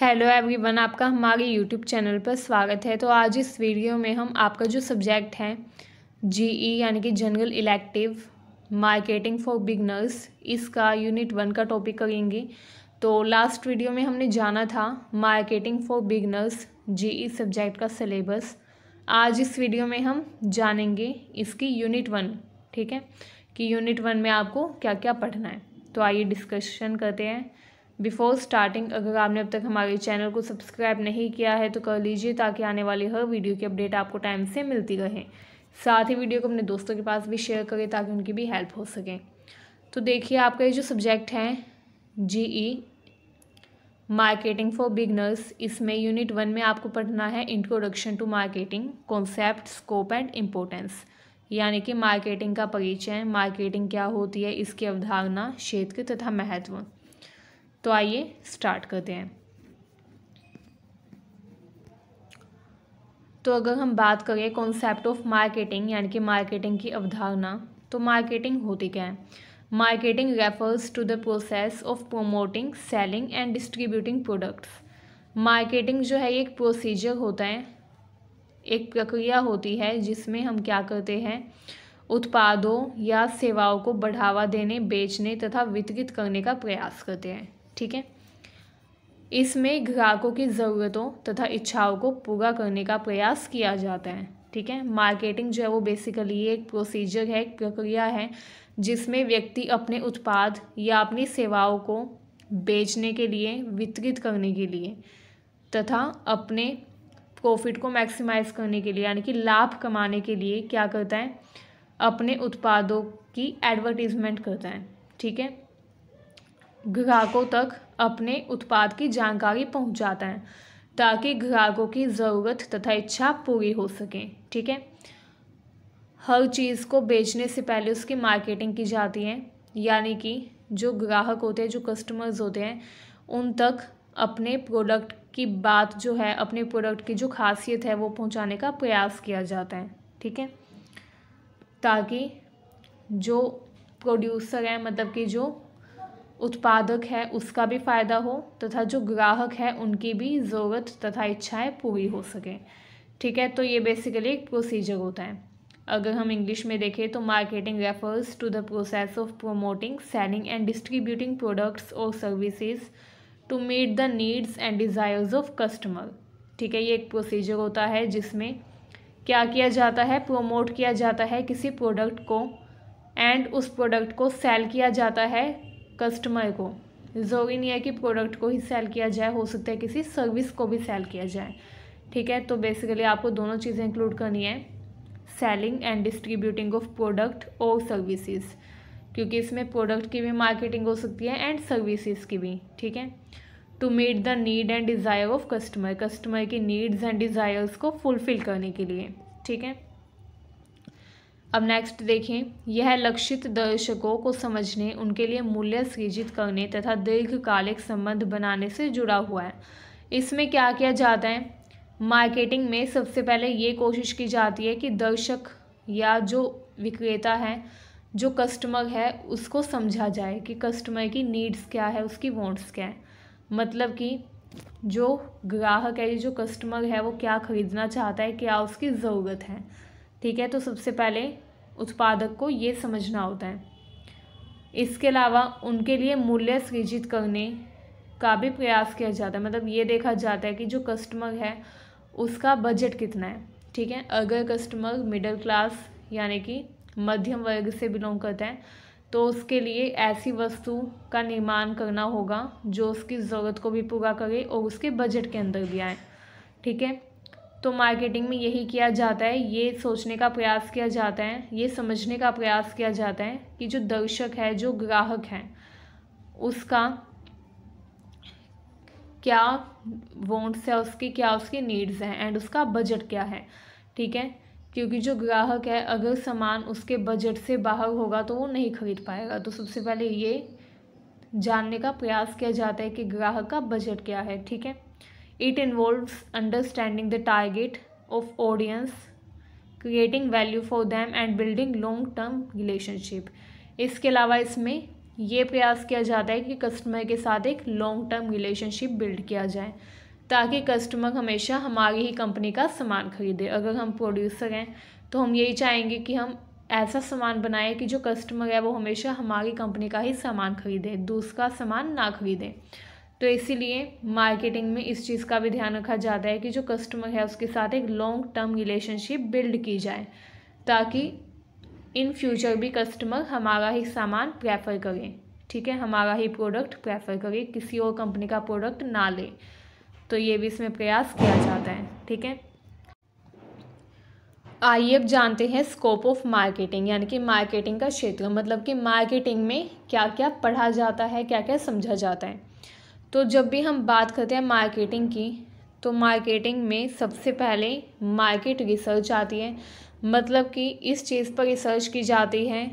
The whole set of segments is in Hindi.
हेलो एवरीवन आपका हमारे यूट्यूब चैनल पर स्वागत है तो आज इस वीडियो में हम आपका जो सब्जेक्ट है जीई e यानी कि general elective marketing for beginners इसका यूनिट वन का टॉपिक करेंगे तो लास्ट वीडियो में हमने जाना था marketing for beginners G E subject का सिलेबस आज इस वीडियो में हम जानेंगे इसकी यूनिट वन ठीक है कि यूनिट वन में आपको क्या क्या पढ़ना है तो आइए डिस्कशन करते हैं बिफोर स्टार्टिंग अगर आपने अब तक हमारे चैनल को सब्सक्राइब नहीं किया है तो कर लीजिए ताकि आने वाली हर वीडियो की अपडेट आपको टाइम से मिलती रहे साथ ही वीडियो को अपने दोस्तों के पास भी शेयर करें ताकि उनकी भी हेल्प हो सके तो देखिए आपका ये जो सब्जेक्ट है ई मार्केटिंग फॉर बिगनर्स इसमें यूनिट वन में आपको पढ़ना है introduction to marketing concept scope and importance यानी कि मार्केटिंग का परिचय मार्केटिंग क्या होती है इसकी अवधारणा क्षेत्र तथा महत्व तो आइए स्टार्ट करते हैं तो अगर हम बात करें कॉन्सेप्ट ऑफ मार्केटिंग यानी कि मार्केटिंग की अवधारणा तो मार्केटिंग होती क्या है marketing refers to the process of promoting selling and distributing products marketing जो है एक प्रोसीजर होता है एक प्रक्रिया होती है जिसमें हम क्या करते हैं उत्पादों या सेवाओं को बढ़ावा देने बेचने तथा वितरित करने का प्रयास करते हैं ठीक है इसमें ग्राहकों की ज़रूरतों तथा इच्छाओं को पूरा करने का प्रयास किया जाता है ठीक है मार्केटिंग जो है वो बेसिकली एक प्रोसीजर है एक प्रक्रिया है जिसमें व्यक्ति अपने उत्पाद या अपनी सेवाओं को बेचने के लिए वितरित करने के लिए तथा अपने प्रॉफिट को मैक्सिमाइज करने के लिए यानी कि लाभ कमाने के लिए क्या करता है अपने उत्पादों की एडवर्टीजमेंट करता है ठीक है ग्राहकों तक अपने उत्पाद की जानकारी पहुंचाते है ताकि ग्राहकों की ज़रूरत तथा इच्छा पूरी हो सके ठीक है हर चीज़ को बेचने से पहले उसकी मार्केटिंग की जाती है यानी कि जो ग्राहक होते हैं जो कस्टमर्स होते हैं उन तक अपने प्रोडक्ट की बात जो है अपने प्रोडक्ट की जो खासियत है वो पहुंचाने का प्रयास किया जाता है ठीक है ताकि जो प्रोड्यूसर है मतलब कि जो उत्पादक है उसका भी फ़ायदा हो तथा जो ग्राहक है उनकी भी ज़रूरत तथा इच्छाएं पूरी हो सके ठीक है तो ये बेसिकली एक प्रोसीजर होता है अगर हम इंग्लिश में देखें तो marketing refers to the process of promoting selling and distributing products और services to meet the needs and desires of customer ठीक है ये एक प्रोसीजर होता है जिसमें क्या किया जाता है प्रोमोट किया जाता है किसी प्रोडक्ट को एंड उस प्रोडक्ट को सेल किया जाता है कस्टमर को ज़रूरी नहीं है कि प्रोडक्ट को ही सेल किया जाए हो सकता है किसी सर्विस को भी सेल किया जाए ठीक है तो बेसिकली आपको दोनों चीज़ें इंक्लूड करनी है selling and distributing of product और सर्विसेज क्योंकि इसमें प्रोडक्ट की भी मार्केटिंग हो सकती है एंड सर्विसेज की भी ठीक है to meet the need and desire of customer customer की नीड्स एंड डिज़ायर्स को फुलफ़िल करने के लिए ठीक है अब नेक्स्ट देखें यह लक्षित दर्शकों को समझने उनके लिए मूल्य सृजित करने तथा दीर्घकालिक संबंध बनाने से जुड़ा हुआ है इसमें क्या किया जाता है मार्केटिंग में सबसे पहले ये कोशिश की जाती है कि दर्शक या जो विक्रेता है जो कस्टमर है उसको समझा जाए कि कस्टमर की नीड्स क्या है उसकी वॉन्ट्स क्या है मतलब कि जो ग्राहक है जो कस्टमर है वो क्या ख़रीदना चाहता है क्या उसकी ज़रूरत है ठीक है तो सबसे पहले उत्पादक को ये समझना होता है इसके अलावा उनके लिए मूल्य सृजित करने का भी प्रयास किया जाता है मतलब ये देखा जाता है कि जो कस्टमर है उसका बजट कितना है ठीक है अगर कस्टमर मिडिल क्लास यानी कि मध्यम वर्ग से बिलोंग करता है तो उसके लिए ऐसी वस्तु का निर्माण करना होगा जो उसकी ज़रूरत को भी पूरा करे और उसके बजट के अंदर भी आए ठीक है तो मार्केटिंग में यही किया जाता है ये सोचने का प्रयास किया जाता है ये समझने का प्रयास किया जाता है कि जो दर्शक है जो ग्राहक हैं उसका क्या वॉन्ट्स है उसके क्या उसके नीड्स हैं एंड उसका बजट क्या है ठीक है क्योंकि जो ग्राहक है अगर सामान उसके बजट से बाहर होगा तो वो नहीं खरीद पाएगा तो सबसे पहले ये जानने का प्रयास किया जाता है कि ग्राहक का बजट क्या है ठीक है It involves understanding the target of audience, creating value for them and building long term relationship. इसके अलावा इसमें ये प्रयास किया जाता है कि कस्टमर के साथ एक लॉन्ग टर्म रिलेशनशिप बिल्ड किया जाए ताकि कस्टमर हमेशा हमारी ही कंपनी का सामान खरीदे अगर हम प्रोड्यूसर हैं तो हम यही चाहेंगे कि हम ऐसा सामान बनाएं कि जो कस्टमर है वो हमेशा हमारी कंपनी का ही सामान खरीदे दूसरा सामान ना खरीदें तो इसीलिए मार्केटिंग में इस चीज़ का भी ध्यान रखा जाता है कि जो कस्टमर है उसके साथ एक लॉन्ग टर्म रिलेशनशिप बिल्ड की जाए ताकि इन फ्यूचर भी कस्टमर हमारा ही सामान प्रेफर करें ठीक है हमारा ही प्रोडक्ट प्रेफर करें किसी और कंपनी का प्रोडक्ट ना ले तो ये भी इसमें प्रयास किया जाता है ठीक है आइए अब जानते हैं स्कोप ऑफ मार्केटिंग यानी कि मार्केटिंग का क्षेत्र मतलब कि मार्केटिंग में क्या क्या पढ़ा जाता है क्या क्या समझा जाता है तो जब भी हम बात करते हैं मार्केटिंग की तो मार्केटिंग में सबसे पहले मार्केट रिसर्च आती है मतलब कि इस चीज़ पर रिसर्च की जाती है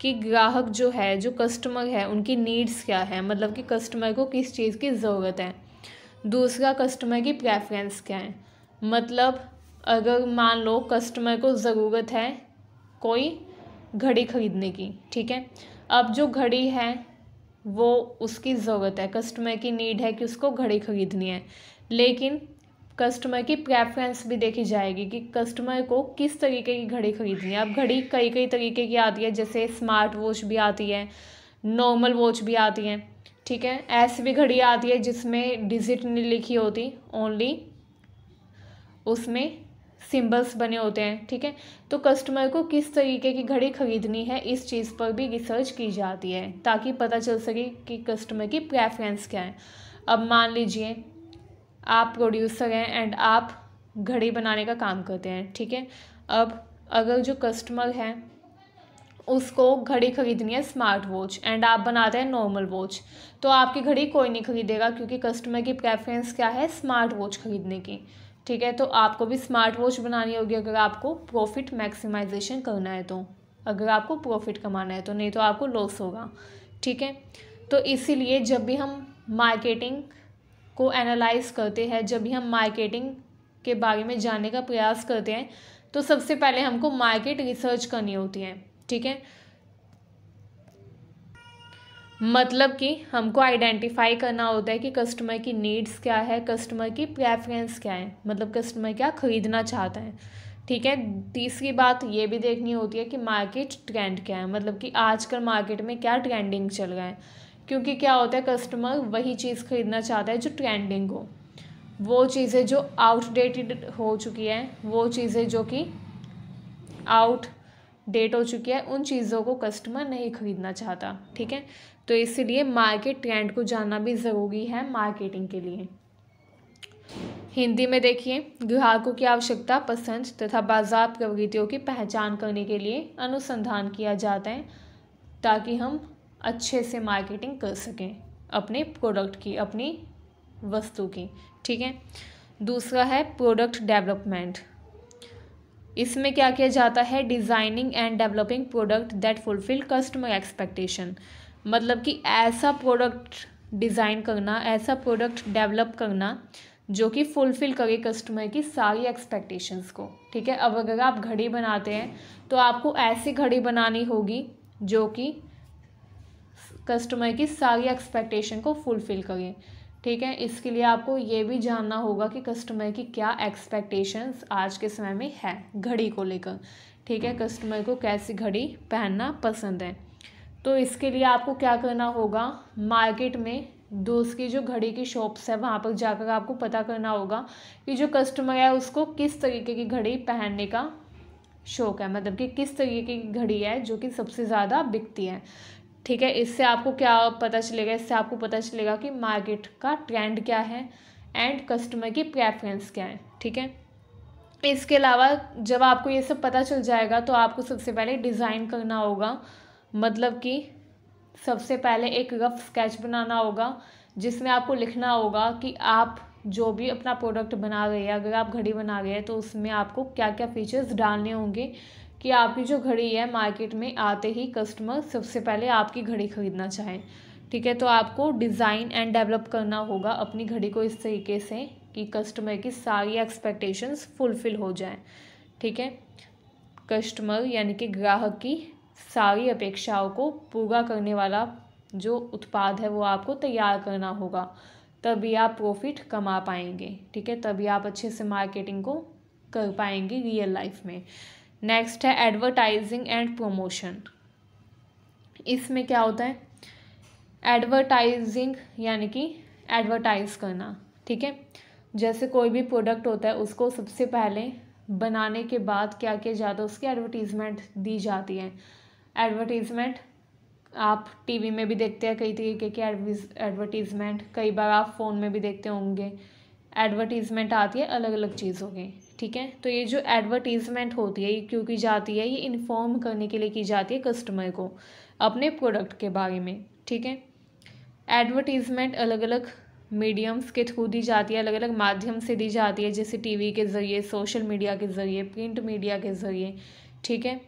कि ग्राहक जो है जो कस्टमर है उनकी नीड्स क्या है मतलब कि कस्टमर को किस चीज़ की ज़रूरत है दूसरा कस्टमर की प्रेफरेंस क्या है मतलब अगर मान लो कस्टमर को ज़रूरत है कोई घड़ी ख़रीदने की ठीक है अब जो घड़ी है वो उसकी ज़रूरत है कस्टमर की नीड है कि उसको घड़ी ख़रीदनी है लेकिन कस्टमर की प्रेफरेंस भी देखी जाएगी कि कस्टमर को किस तरीके की घड़ी ख़रीदनी है अब घड़ी कई कई तरीके की आती है जैसे स्मार्ट वॉच भी आती है नॉर्मल वॉच भी आती है ठीक है ऐसी भी घड़ी आती है जिसमें डिजिट नहीं लिखी होती ओनली उसमें सिंबल्स बने होते हैं ठीक है तो कस्टमर को किस तरीके की घड़ी खरीदनी है इस चीज़ पर भी रिसर्च की जाती है ताकि पता चल सके कि कस्टमर की प्रेफरेंस क्या है अब मान लीजिए आप प्रोड्यूसर हैं एंड आप घड़ी बनाने का काम करते हैं ठीक है अब अगर जो कस्टमर है उसको घड़ी खरीदनी है स्मार्ट वॉच एंड आप बनाते हैं नॉर्मल वॉच तो आपकी घड़ी कोई नहीं खरीदेगा क्योंकि कस्टमर की प्रेफरेंस क्या है स्मार्ट वॉच खरीदने की ठीक है तो आपको भी स्मार्ट वॉच बनानी होगी अगर आपको प्रॉफिट मैक्सिमाइजेशन करना है तो अगर आपको प्रॉफिट कमाना है तो नहीं तो आपको लॉस होगा ठीक है तो इसीलिए जब भी हम मार्केटिंग को एनालाइज करते हैं जब भी हम मार्केटिंग के बारे में जानने का प्रयास करते हैं तो सबसे पहले हमको मार्केट रिसर्च करनी होती है ठीक है मतलब कि हमको आइडेंटिफाई करना होता है कि कस्टमर की नीड्स क्या है कस्टमर की प्रेफरेंस क्या है मतलब कस्टमर क्या ख़रीदना चाहता है ठीक है तीसरी बात ये भी देखनी होती है कि मार्केट ट्रेंड क्या है मतलब कि आजकल मार्केट में क्या ट्रेंडिंग चल रहा है क्योंकि क्या होता है कस्टमर वही चीज़ ख़रीदना चाहता है जो ट्रेंडिंग हो वो चीज़ें जो आउटडेटेड हो चुकी है वो चीज़ें जो कि आउट डेट हो चुकी है उन चीज़ों को कस्टमर नहीं ख़रीदना चाहता ठीक है तो इसलिए मार्केट ट्रेंड को जानना भी ज़रूरी है मार्केटिंग के लिए हिंदी में देखिए ग्राहकों की आवश्यकता पसंद तथा बाजार प्रवृत्तियों की पहचान करने के लिए अनुसंधान किया जाता है ताकि हम अच्छे से मार्केटिंग कर सकें अपने प्रोडक्ट की अपनी वस्तु की ठीक है दूसरा है प्रोडक्ट डेवलपमेंट इसमें क्या किया जाता है designing and developing product that fulfil customer expectation मतलब कि ऐसा प्रोडक्ट डिज़ाइन करना ऐसा प्रोडक्ट डेवलप करना जो कि फुलफ़िल करे कस्टमर की सारी एक्सपेक्टेशंस को ठीक है अब अगर आप घड़ी बनाते हैं तो आपको ऐसी घड़ी बनानी होगी जो कि कस्टमर की सारी एक्सपेक्टेशन को फुलफ़िल करे ठीक है इसके लिए आपको ये भी जानना होगा कि कस्टमर की क्या एक्सपेक्टेशंस आज के समय में है घड़ी को लेकर ठीक है कस्टमर को कैसी घड़ी पहनना पसंद है तो इसके लिए आपको क्या करना होगा मार्केट में दोस्त की जो घड़ी की शॉप्स है वहाँ पर जाकर आपको पता करना होगा कि जो कस्टमर है उसको किस तरीके की घड़ी पहनने का शौक है मतलब कि किस तरीके की घड़ी है जो कि सबसे ज़्यादा बिकती है ठीक है इससे आपको क्या पता चलेगा इससे आपको पता चलेगा कि मार्केट का ट्रेंड क्या है एंड कस्टमर की प्रेफरेंस क्या है ठीक है इसके अलावा जब आपको ये सब पता चल जाएगा तो आपको सबसे पहले डिज़ाइन करना होगा मतलब कि सबसे पहले एक रफ स्केच बनाना होगा जिसमें आपको लिखना होगा कि आप जो भी अपना प्रोडक्ट बना रहे हैं अगर आप घड़ी बना रहे हैं तो उसमें आपको क्या क्या फीचर्स डालने होंगे कि आपकी जो घड़ी है मार्केट में आते ही कस्टमर सबसे पहले आपकी घड़ी ख़रीदना चाहें ठीक है तो आपको डिज़ाइन एंड डेवलप करना होगा अपनी घड़ी को इस तरीके से कि कस्टमर की सारी एक्सपेक्टेशंस फुलफ़िल हो जाएं ठीक है कस्टमर यानी कि ग्राहक की सारी अपेक्षाओं को पूरा करने वाला जो उत्पाद है वो आपको तैयार करना होगा तभी आप प्रॉफिट कमा पाएंगे ठीक है तभी आप अच्छे से मार्केटिंग को कर पाएंगे रियल लाइफ में नेक्स्ट है एडवर्टाइजिंग एंड प्रमोशन इसमें क्या होता है एडवर्टाइजिंग यानी कि एडवर्टाइज करना ठीक है जैसे कोई भी प्रोडक्ट होता है उसको सबसे पहले बनाने के बाद क्या किया जाता है उसकी एडवर्टीज़मेंट दी जाती है एडवर्टीज़मेंट आप टीवी में भी देखते हैं कई तरीके के एडवर्टीज़मेंट कई बार आप फ़ोन में भी देखते होंगे एडवर्टीज़मेंट आती है अलग अलग चीज़ों की ठीक है तो ये जो एडवर्टीज़मेंट होती है ये क्यों की जाती है ये इन्फॉर्म करने के लिए की जाती है कस्टमर को अपने प्रोडक्ट के बारे में ठीक है एडवर्टीज़मेंट अलग अलग मीडियम्स के थ्रू दी जाती है अलग अलग माध्यम से दी जाती है जैसे टीवी के ज़रिए सोशल मीडिया के ज़रिए प्रिंट मीडिया के ज़रिए ठीक है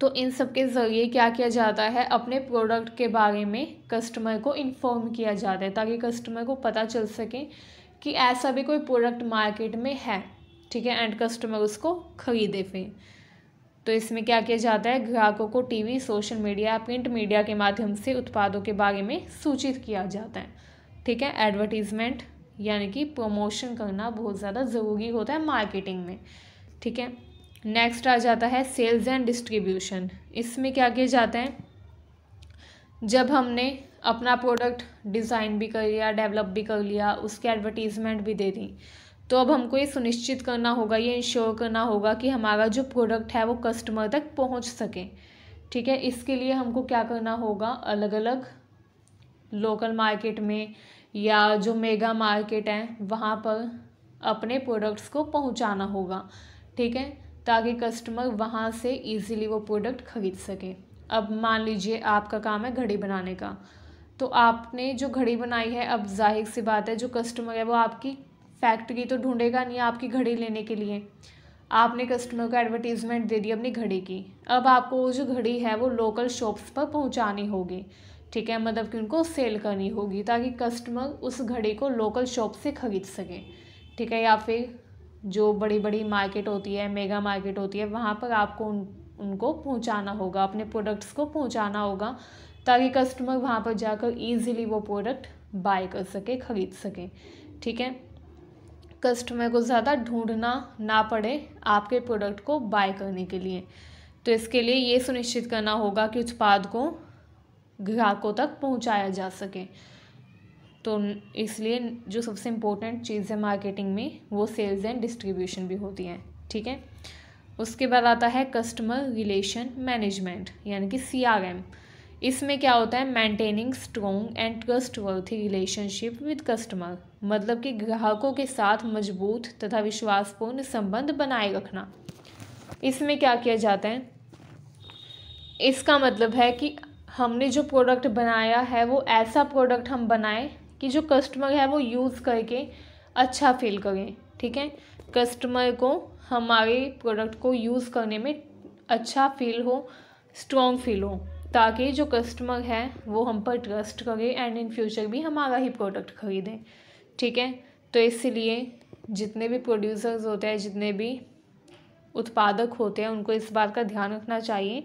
तो इन सब के ज़रिए क्या किया जाता है अपने प्रोडक्ट के बारे में कस्टमर को इन्फॉर्म किया जाता है ताकि कस्टमर को पता चल सके कि ऐसा भी कोई प्रोडक्ट मार्केट में है ठीक है एंड कस्टमर उसको ख़रीदे फिर तो इसमें क्या किया जाता है ग्राहकों को TV social media print media के माध्यम से उत्पादों के बारे में सूचित किया जाता है ठीक है एडवर्टीज़मेंट यानी कि प्रमोशन करना बहुत ज़्यादा ज़रूरी होता है मार्केटिंग में ठीक है नेक्स्ट आ जाता है सेल्स एंड डिस्ट्रीब्यूशन इसमें क्या किए जाते हैं जब हमने अपना प्रोडक्ट डिज़ाइन भी कर लिया डेवलप भी कर लिया उसके एडवर्टीज़मेंट भी दे दी तो अब हमको ये सुनिश्चित करना होगा ये इंश्योर करना होगा कि हमारा जो प्रोडक्ट है वो कस्टमर तक पहुंच सके ठीक है इसके लिए हमको क्या करना होगा अलग अलग लोकल मार्केट में या जो मेगा मार्केट हैं वहाँ पर अपने प्रोडक्ट्स को पहुँचाना होगा ठीक है ताकि कस्टमर वहाँ से ईज़िली वो प्रोडक्ट ख़रीद सके अब मान लीजिए आपका काम है घड़ी बनाने का तो आपने जो घड़ी बनाई है अब जाहिर सी बात है जो कस्टमर है वो आपकी फैक्ट्री तो ढूंढेगा नहीं आपकी घड़ी लेने के लिए आपने कस्टमर को एडवर्टीज़मेंट दे दी अपनी घड़ी की अब आपको वो जो घड़ी है वो लोकल शॉप्स पर पहुंचानी होगी ठीक है मतलब कि उनको सेल करनी होगी ताकि कस्टमर उस घड़ी को लोकल शॉप से ख़रीद सके ठीक है या फिर जो बड़ी बड़ी मार्केट होती है मेगा मार्केट होती है वहाँ पर आपको उन उनको पहुँचाना होगा अपने प्रोडक्ट्स को पहुँचाना होगा ताकि कस्टमर वहाँ पर जाकर ईजिली वो प्रोडक्ट बाय कर सके ख़रीद सके ठीक है कस्टमर को ज़्यादा ढूंढना ना पड़े आपके प्रोडक्ट को बाय करने के लिए तो इसके लिए ये सुनिश्चित करना होगा कि उत्पाद को ग्राहकों तक पहुंचाया जा सके तो इसलिए जो सबसे इम्पोर्टेंट चीज़ है मार्केटिंग में वो सेल्स एंड डिस्ट्रीब्यूशन भी होती हैं ठीक है उसके बाद आता है कस्टमर रिलेशन मैनेजमेंट यानी कि सी आर एम इसमें क्या होता है maintaining strong and trustworthy relationship with customer मतलब कि ग्राहकों के साथ मजबूत तथा विश्वासपूर्ण संबंध बनाए रखना इसमें क्या किया जाता है इसका मतलब है कि हमने जो प्रोडक्ट बनाया है वो ऐसा प्रोडक्ट हम बनाए कि जो कस्टमर है वो यूज़ करके अच्छा फील करें ठीक है कस्टमर को हमारे प्रोडक्ट को यूज़ करने में अच्छा फील हो स्ट्रॉन्ग फील हो ताकि जो कस्टमर है वो हम पर ट्रस्ट करे एंड इन फ्यूचर भी हमारा ही प्रोडक्ट ख़रीदें ठीक है तो इसलिए जितने भी प्रोड्यूसर्स होते हैं जितने भी उत्पादक होते हैं उनको इस बात का ध्यान रखना चाहिए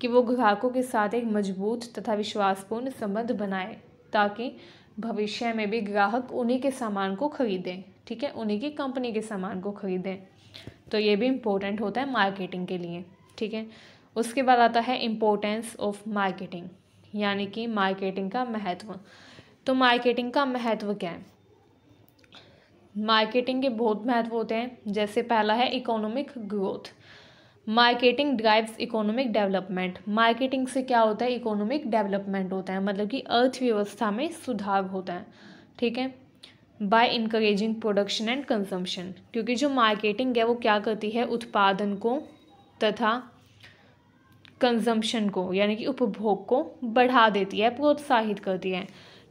कि वो ग्राहकों के साथ एक मजबूत तथा विश्वासपूर्ण संबंध बनाए ताकि भविष्य में भी ग्राहक उन्हीं के सामान को ख़रीदें ठीक है उन्हीं की कंपनी के सामान को ख़रीदें तो ये भी इम्पोर्टेंट होता है मार्केटिंग के लिए ठीक है उसके बाद आता है इम्पोर्टेंस ऑफ मार्केटिंग यानी कि मार्केटिंग का महत्व तो मार्केटिंग का महत्व क्या है मार्केटिंग के बहुत महत्व होते हैं जैसे पहला है economic growth marketing drives economic development marketing से क्या होता है इकोनॉमिक डेवलपमेंट होता है मतलब कि अर्थव्यवस्था में सुधार होता है ठीक है by encouraging production and consumption क्योंकि जो मार्केटिंग है वो क्या करती है उत्पादन को तथा कंजम्पशन को यानी कि उपभोग को बढ़ा देती है प्रोत्साहित करती है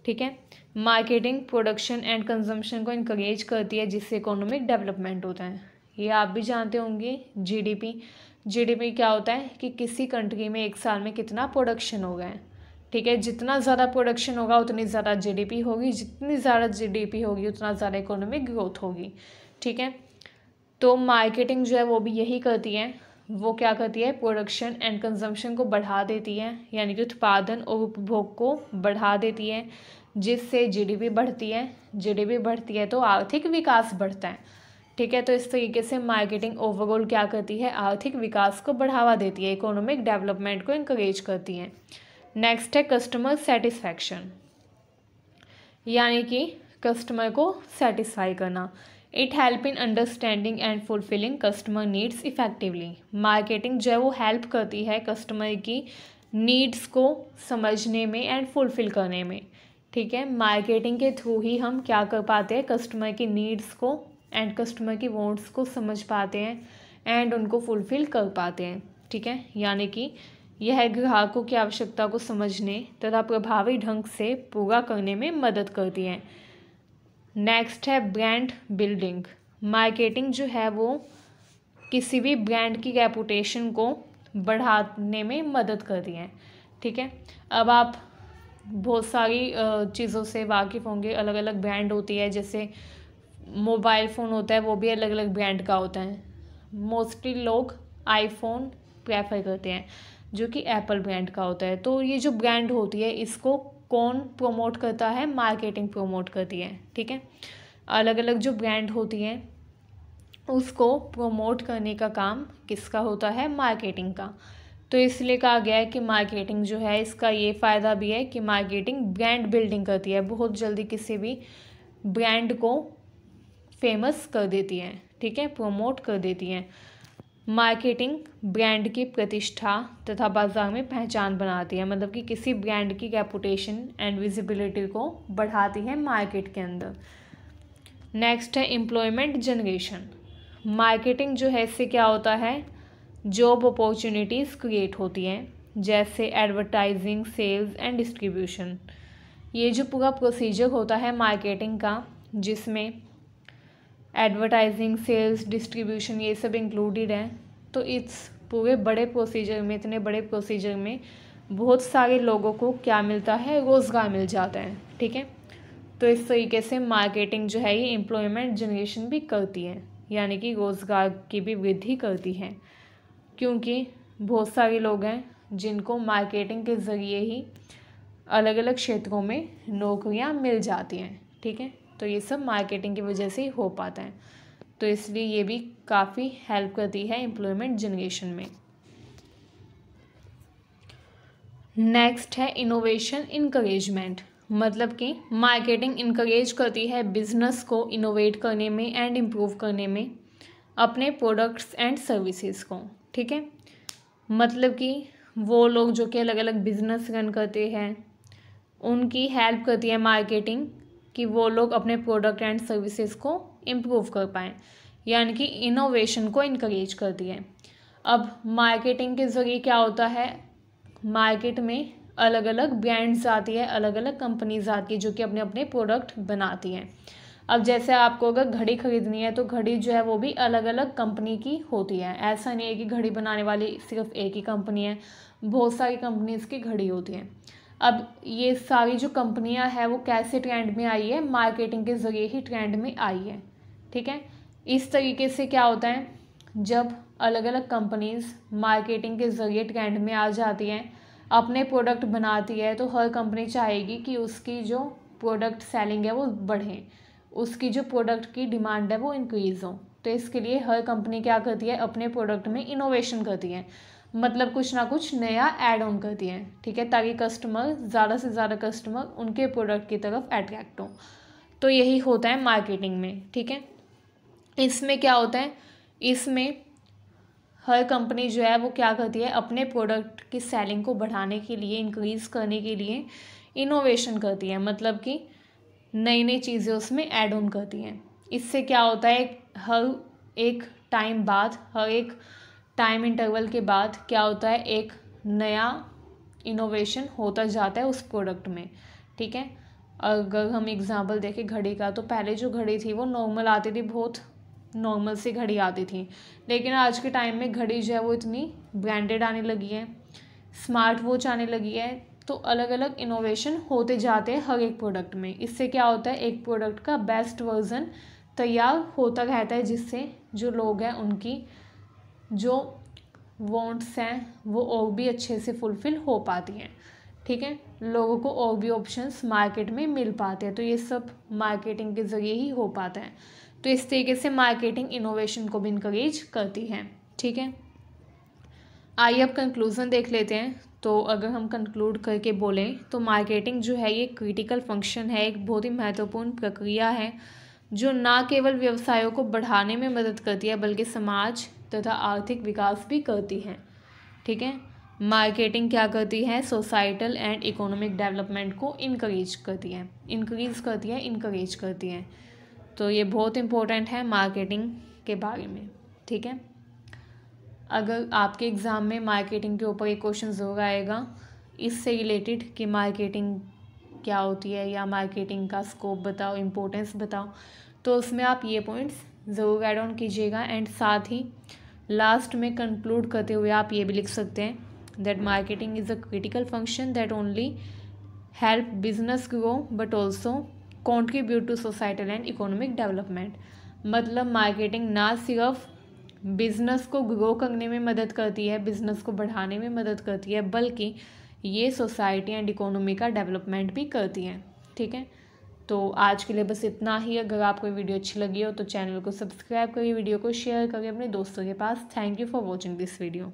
ठीक है मार्केटिंग प्रोडक्शन एंड कंजम्पशन को इंकरेज करती है जिससे इकोनॉमिक डेवलपमेंट होता है ये आप भी जानते होंगे जीडीपी जीडीपी क्या होता है कि किसी कंट्री में एक साल में कितना प्रोडक्शन होगा है ठीक है जितना ज़्यादा प्रोडक्शन होगा उतनी ज़्यादा जीडीपी होगी जितनी ज़्यादा जीडीपी होगी उतना ज़्यादा इकोनॉमिक ग्रोथ होगी ठीक है तो मार्केटिंग जो है वो भी यही करती है वो क्या करती है प्रोडक्शन एंड कंजम्पशन को बढ़ा देती है यानी कि उत्पादन और उपभोग को बढ़ा देती है जिससे जीडीपी बढ़ती है जीडीपी बढ़ती है तो आर्थिक विकास बढ़ता है ठीक है तो इस तरीके से मार्केटिंग ओवरऑल क्या करती है आर्थिक विकास को बढ़ावा देती है इकोनॉमिक डेवलपमेंट को इंकरेज करती है नेक्स्ट है कस्टमर सेटिस्फैक्शन यानी कि कस्टमर को सेटिस्फाई करना it help in understanding and fulfilling customer needs effectively marketing जो है वो हेल्प करती है कस्टमर की नीड्स को समझने में एंड फुलफिल करने में ठीक है मार्केटिंग के थ्रू ही हम क्या कर पाते हैं कस्टमर की नीड्स को एंड कस्टमर की वॉन्ट्स को समझ पाते हैं एंड उनको फुलफ़िल कर पाते हैं ठीक है यानी कि यह ग्राहकों की आवश्यकता को समझने तथा प्रभावी ढंग से पूरा करने में मदद करती है नेक्स्ट है ब्रांड बिल्डिंग मार्केटिंग जो है वो किसी भी ब्रांड की रेपुटेशन को बढ़ाने में मदद करती है ठीक है अब आप बहुत सारी चीज़ों से वाकिफ़ होंगे अलग अलग ब्रांड होती है जैसे मोबाइल फ़ोन होता है वो भी अलग अलग ब्रांड का होता है मोस्टली लोग आईफोन प्रेफर करते हैं जो कि एप्पल ब्रांड का होता है तो ये जो ब्रांड होती है इसको कौन प्रमोट करता है मार्केटिंग प्रमोट करती है ठीक है अलग अलग जो ब्रांड होती हैं उसको प्रमोट करने का काम किसका होता है मार्केटिंग का तो इसलिए कहा गया है कि मार्केटिंग जो है इसका ये फ़ायदा भी है कि मार्केटिंग ब्रांड बिल्डिंग करती है बहुत जल्दी किसी भी ब्रांड को फेमस कर देती हैं ठीक है प्रमोट कर देती हैं मार्केटिंग ब्रांड की प्रतिष्ठा तथा बाजार में पहचान बनाती है मतलब कि किसी ब्रांड की रेपुटेशन एंड विजिबिलिटी को बढ़ाती है मार्केट के अंदर नेक्स्ट है एम्प्लॉयमेंट जनरेशन मार्केटिंग जो है इससे क्या होता है जॉब अपॉर्चुनिटीज़ क्रिएट होती हैं जैसे एडवर्टाइजिंग सेल्स एंड डिस्ट्रीब्यूशन ये जो पूरा प्रोसीजर होता है मार्केटिंग का जिसमें एडवर्टाइजिंग सेल्स डिस्ट्रीब्यूशन ये सब इंक्लूडेड हैं तो इस पूरे बड़े प्रोसीजर में इतने बड़े प्रोसीजर में बहुत सारे लोगों को क्या मिलता है रोज़गार मिल जाता है ठीक है तो इस तरीके से मार्केटिंग जो है ये एम्प्लॉयमेंट जनरेशन भी करती है यानी कि रोज़गार की भी वृद्धि करती है क्योंकि बहुत सारे लोग हैं जिनको मार्केटिंग के ज़रिए ही अलग अलग क्षेत्रों में नौकरियां मिल जाती हैं ठीक है तो ये सब मार्केटिंग की वजह से ही हो पाता है तो इसलिए ये भी काफ़ी हेल्प करती है एम्प्लॉयमेंट जनरेशन में नेक्स्ट है इनोवेशन इनकरेजमेंट मतलब कि मार्केटिंग इनकरेज करती है बिजनेस को इनोवेट करने में एंड इम्प्रूव करने में अपने प्रोडक्ट्स एंड सर्विसेज को ठीक है मतलब कि वो लोग जो कि अलग अलग बिजनेस रन करते हैं उनकी हेल्प करती है मार्केटिंग कि वो लोग अपने प्रोडक्ट एंड सर्विसेज को इम्प्रूव कर पाएँ यानी कि इनोवेशन को इनक्रेज कर दिए अब मार्केटिंग के ज़रिए क्या होता है मार्केट में अलग अलग ब्रांड्स आती है अलग अलग कंपनीज आती है जो कि अपने अपने प्रोडक्ट बनाती हैं अब जैसे आपको अगर घड़ी खरीदनी है तो घड़ी जो है वो भी अलग अलग कंपनी की होती है ऐसा नहीं है कि घड़ी बनाने वाली सिर्फ एक ही कंपनी है बहुत सारी कंपनीज़ की घड़ी होती है अब ये सारी जो कंपनियां हैं वो कैसे ट्रेंड में आई है मार्केटिंग के ज़रिए ही ट्रेंड में आई है ठीक है इस तरीके से क्या होता है जब अलग अलग कंपनीज़ मार्केटिंग के ज़रिए ट्रेंड में आ जाती हैं अपने प्रोडक्ट बनाती है तो हर कंपनी चाहेगी कि उसकी जो प्रोडक्ट सेलिंग है वो बढ़े उसकी जो प्रोडक्ट की डिमांड है वो इंक्रीज़ हो तो इसके लिए हर कंपनी क्या करती है अपने प्रोडक्ट में इनोवेशन करती है मतलब कुछ ना कुछ नया ऐड ऑन कर दिए ठीक है ताकि कस्टमर ज़्यादा से ज़्यादा कस्टमर उनके प्रोडक्ट की तरफ अट्रैक्ट हों तो यही होता है मार्केटिंग में ठीक है इसमें क्या होता है इसमें हर कंपनी जो है वो क्या करती है अपने प्रोडक्ट की सेलिंग को बढ़ाने के लिए इंक्रीज़ करने के लिए इनोवेशन करती है मतलब कि नई नई चीज़ें उसमें ऐड ऑन करती हैं इससे क्या होता है हर एक टाइम बाद हर एक टाइम इंटरवल के बाद क्या होता है एक नया इनोवेशन होता जाता है उस प्रोडक्ट में ठीक है अगर हम एग्ज़ाम्पल देखें घड़ी का तो पहले जो घड़ी थी वो नॉर्मल आती थी बहुत नॉर्मल सी घड़ी आती थी लेकिन आज के टाइम में घड़ी जो है वो इतनी ब्रांडेड आने लगी है स्मार्ट वॉच आने लगी है तो अलग अलग इनोवेशन होते जाते हैं हर एक प्रोडक्ट में इससे क्या होता है एक प्रोडक्ट का बेस्ट वर्जन तैयार होता रहता है जिससे जो लोग हैं उनकी जो वॉन्ट्स हैं वो और भी अच्छे से फुलफ़िल हो पाती हैं ठीक है लोगों को और भी ऑप्शंस मार्केट में मिल पाते हैं तो ये सब मार्केटिंग के ज़रिए ही हो पाता है तो इस तरीके से मार्केटिंग इनोवेशन को भी इंकरेज करती है ठीक है आइए अब कंक्लूज़न देख लेते हैं तो अगर हम कंक्लूड करके बोलें तो मार्केटिंग जो है ये क्रिटिकल फंक्शन है एक बहुत ही महत्वपूर्ण प्रक्रिया है जो ना केवल व्यवसायों को बढ़ाने में मदद करती है बल्कि समाज तथा आर्थिक विकास भी करती हैं ठीक है मार्केटिंग क्या करती है सोसाइटल एंड इकोनॉमिक डेवलपमेंट को इनक्रीज करती है इनक्रीज करती है इनक्रेज करती है तो ये बहुत इम्पोर्टेंट है मार्केटिंग के बारे में ठीक है अगर आपके एग्ज़ाम में मार्केटिंग के ऊपर एक क्वेश्चन ज़रूर आएगा इससे रिलेटेड कि मार्केटिंग क्या होती है या मार्केटिंग का स्कोप बताओ इम्पोर्टेंस बताओ तो उसमें आप ये पॉइंट्स ज़रूर ऐड ऑन कीजिएगा एंड साथ ही लास्ट में कंक्लूड करते हुए आप ये भी लिख सकते हैं that marketing is a critical function that only help business grow but also contribute to societal and economic development मतलब मार्केटिंग ना सिर्फ बिज़नेस को ग्रो करने में मदद करती है बिज़नेस को बढ़ाने में मदद करती है बल्कि ये सोसाइटी एंड इकोनॉमी का डेवलपमेंट भी करती है ठीक है तो आज के लिए बस इतना ही अगर आपको वीडियो अच्छी लगी हो तो चैनल को सब्सक्राइब करिए वीडियो को शेयर करिए अपने दोस्तों के पास thank you for watching this video